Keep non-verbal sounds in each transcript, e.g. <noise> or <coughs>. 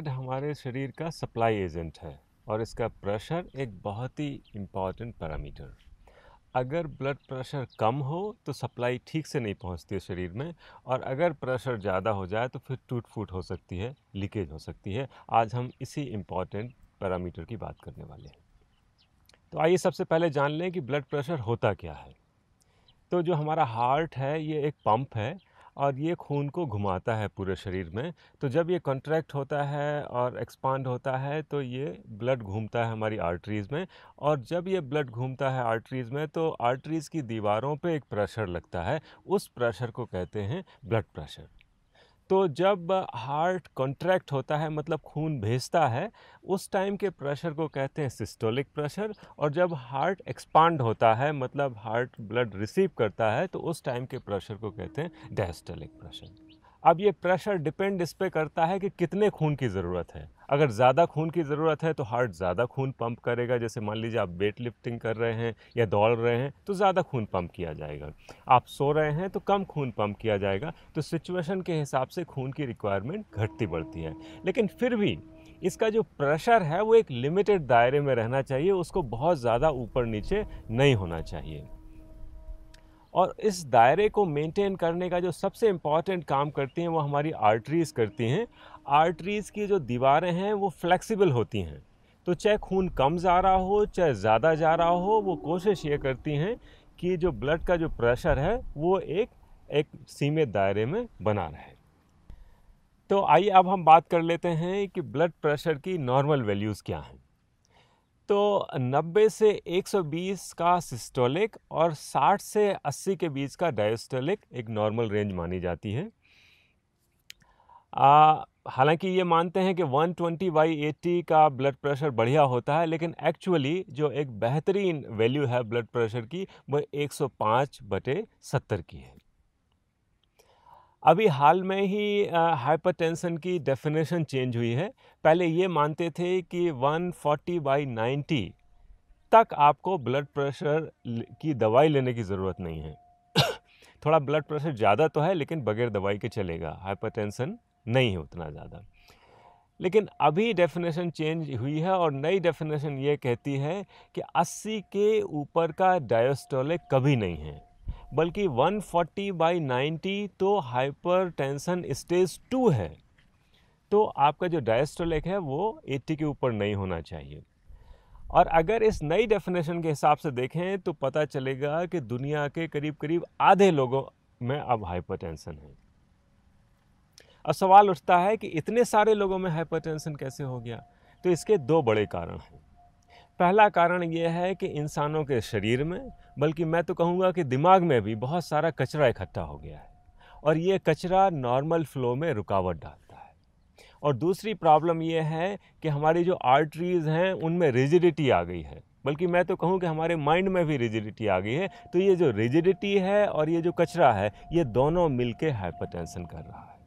blood हमारे शरीर का सप्लाई एजेंट है और इसका प्रेशर एक बहुत ही इम्पॉर्टेंट पैरामीटर अगर ब्लड प्रेशर कम हो तो सप्लाई ठीक से नहीं पहुंचती है शरीर में और अगर प्रेशर ज़्यादा हो जाए तो फिर टूट फूट हो सकती है लीकेज हो सकती है आज हम इसी इम्पॉर्टेंट पैरामीटर की बात करने वाले हैं तो आइए सबसे पहले जान लें कि ब्लड प्रेशर होता क्या है तो जो हमारा हार्ट है ये एक पंप है और ये खून को घुमाता है पूरे शरीर में तो जब ये कॉन्ट्रैक्ट होता है और एक्सपांड होता है तो ये ब्लड घूमता है हमारी आर्टरीज़ में और जब ये ब्लड घूमता है आर्टरीज़ में तो आर्टरीज़ की दीवारों पे एक प्रेशर लगता है उस प्रेशर को कहते हैं ब्लड प्रेशर तो जब हार्ट कॉन्ट्रैक्ट होता है मतलब खून भेजता है उस टाइम के प्रेशर को कहते हैं सिस्टोलिक प्रेशर और जब हार्ट एक्सपांड होता है मतलब हार्ट ब्लड रिसीव करता है तो उस टाइम के प्रेशर को कहते हैं डायस्टोलिक प्रेशर अब ये प्रेशर डिपेंड इस पर करता है कि कितने खून की ज़रूरत है अगर ज़्यादा खून की ज़रूरत है तो हार्ट ज़्यादा खून पंप करेगा जैसे मान लीजिए आप वेट लिफ्टिंग कर रहे हैं या दौड़ रहे हैं तो ज़्यादा खून पंप किया जाएगा आप सो रहे हैं तो कम खून पंप किया जाएगा तो सिचुएशन के हिसाब से खून की रिक्वायरमेंट घटती बढ़ती है लेकिन फिर भी इसका जो प्रेशर है वो एक लिमिटेड दायरे में रहना चाहिए उसको बहुत ज़्यादा ऊपर नीचे नहीं होना चाहिए और इस दायरे को मेंटेन करने का जो सबसे इम्पॉर्टेंट काम करती हैं वो हमारी आर्टरीज़ करती हैं आर्टरीज़ की जो दीवारें हैं वो फ्लेक्सिबल होती हैं तो चाहे खून कम जा रहा हो चाहे ज़्यादा जा रहा हो वो कोशिश ये करती हैं कि जो ब्लड का जो प्रेशर है वो एक एक सीमित दायरे में बना रहे तो आइए अब हम बात कर लेते हैं कि ब्लड प्रेशर की नॉर्मल वैल्यूज़ क्या हैं तो 90 से 120 का सिस्टोलिक और 60 से 80 के बीच का डायस्टोलिक एक नॉर्मल रेंज मानी जाती है हालांकि ये मानते हैं कि 120 ट्वेंटी बाई एट्टी का ब्लड प्रेशर बढ़िया होता है लेकिन एक्चुअली जो एक बेहतरीन वैल्यू है ब्लड प्रेशर की वह 105 बटे सत्तर की है अभी हाल में ही हाइपरटेंशन की डेफिनेशन चेंज हुई है पहले ये मानते थे कि 140 फोर्टी बाई नाइन्टी तक आपको ब्लड प्रेशर की दवाई लेने की ज़रूरत नहीं है <coughs> थोड़ा ब्लड प्रेशर ज़्यादा तो है लेकिन बगैर दवाई के चलेगा हाइपरटेंशन नहीं है उतना ज़्यादा लेकिन अभी डेफिनेशन चेंज हुई है और नई डेफिनेशन ये कहती है कि 80 के ऊपर का डायोस्टोलिक कभी नहीं है बल्कि 140 फोर्टी बाई नाइन्टी तो हाइपर टेंशन स्टेज टू है तो आपका जो डायस्टोलिक है वो 80 के ऊपर नहीं होना चाहिए और अगर इस नई डेफिनेशन के हिसाब से देखें तो पता चलेगा कि दुनिया के करीब करीब आधे लोगों में अब हाइपर टेंसन है अब सवाल उठता है कि इतने सारे लोगों में हाइपर टेंसन कैसे हो गया तो इसके दो बड़े कारण हैं पहला कारण यह है कि इंसानों के शरीर में बल्कि मैं तो कहूँगा कि दिमाग में भी बहुत सारा कचरा इकट्ठा हो गया है और ये कचरा नॉर्मल फ्लो में रुकावट डालता है और दूसरी प्रॉब्लम ये है कि हमारी जो आर्टरीज़ हैं उनमें रिजिडिटी आ गई है बल्कि मैं तो कहूँ कि हमारे माइंड में भी रिजिडिटी आ गई है तो ये जो रिजिडिटी है और ये जो कचरा है ये दोनों मिल के हाइपरटेंशन कर रहा है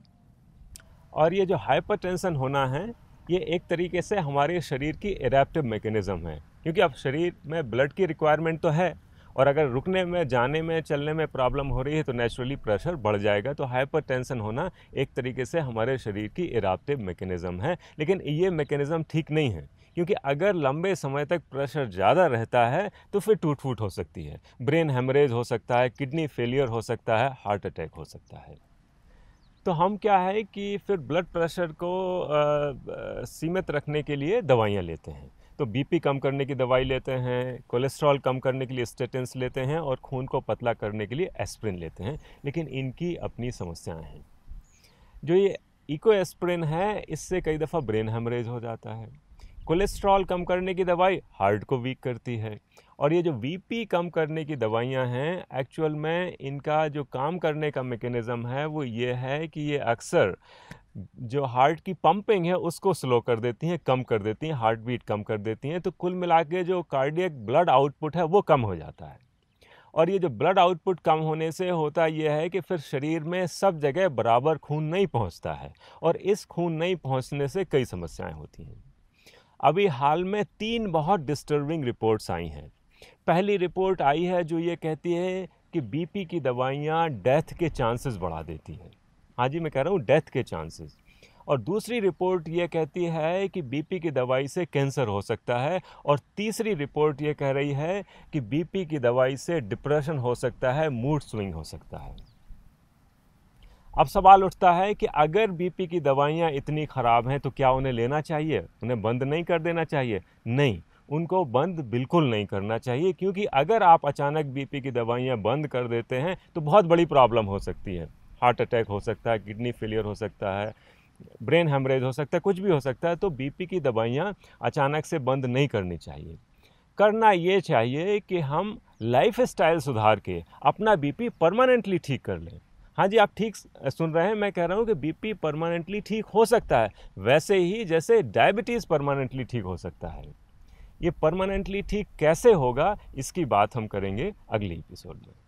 और ये जो हाइपरटेंशन होना है ये एक तरीके से हमारे शरीर की एडेप्टिव मेकेनिज़म है क्योंकि अब शरीर में ब्लड की रिक्वायरमेंट तो है और अगर रुकने में जाने में चलने में प्रॉब्लम हो रही है तो नेचुरली प्रेशर बढ़ जाएगा तो हाइपरटेंशन होना एक तरीके से हमारे शरीर की इराप्टिव मेकेनिज़म है लेकिन ये मेकेनिज़म ठीक नहीं है क्योंकि अगर लंबे समय तक प्रेशर ज़्यादा रहता है तो फिर टूट फूट हो सकती है ब्रेन हेमरेज हो सकता है किडनी फेलियर हो सकता है हार्ट अटैक हो सकता है तो हम क्या है कि फिर ब्लड प्रेशर को आ, सीमित रखने के लिए दवाइयाँ लेते हैं तो बीपी कम करने की दवाई लेते हैं कोलेस्ट्रॉल कम करने के लिए स्टेटेंस लेते हैं और खून को पतला करने के लिए एस्प्रिन लेते हैं लेकिन इनकी अपनी समस्याएं हैं जो ये इको एस्प्रिन है इससे कई दफ़ा ब्रेन हेमरेज हो जाता है कोलेस्ट्रॉल कम करने की दवाई हार्ट को वीक करती है और ये जो वीपी कम करने की दवाइयाँ हैं एक्चुअल में इनका जो काम करने का मेकेनिज़्म है वो ये है कि ये अक्सर जो हार्ट की पंपिंग है उसको स्लो कर देती हैं कम कर देती हैं हार्ट बीट कम कर देती हैं तो कुल मिला के जो कार्डियक ब्लड आउटपुट है वो कम हो जाता है और ये जो ब्लड आउटपुट कम होने से होता यह है कि फिर शरीर में सब जगह बराबर खून नहीं पहुंचता है और इस खून नहीं पहुंचने से कई समस्याएं होती हैं अभी हाल में तीन बहुत डिस्टर्बिंग रिपोर्ट्स आई हैं पहली रिपोर्ट आई है जो ये कहती है कि बीपी की दवाइयाँ डेथ के चांसेस बढ़ा देती हैं हाँ जी मैं कह रहा हूँ डेथ के चांसेस और दूसरी रिपोर्ट ये कहती है कि बीपी की दवाई से कैंसर हो सकता है और तीसरी रिपोर्ट ये कह रही है कि बीपी की दवाई से डिप्रेशन हो सकता है मूड स्विंग हो सकता है अब सवाल उठता है कि अगर बीपी की दवाइयाँ इतनी ख़राब हैं तो क्या उन्हें लेना चाहिए उन्हें बंद नहीं कर देना चाहिए नहीं उनको बंद बिल्कुल नहीं करना चाहिए क्योंकि अगर आप अचानक बीपी की दवाइयाँ बंद कर देते हैं तो बहुत बड़ी प्रॉब्लम हो सकती है हार्ट अटैक हो सकता है किडनी फेलियर हो सकता है ब्रेन हेमरेज हो सकता है कुछ भी हो सकता है तो बीपी की दवाइयाँ अचानक से बंद नहीं करनी चाहिए करना ये चाहिए कि हम लाइफ स्टाइल सुधार के अपना बीपी परमानेंटली ठीक कर लें हाँ जी आप ठीक सुन रहे हैं मैं कह रहा हूँ कि बीपी परमानेंटली ठीक हो सकता है वैसे ही जैसे डायबिटीज़ परमानेंटली ठीक हो सकता है ये परमानेंटली ठीक कैसे होगा इसकी बात हम करेंगे अगले एपिसोड में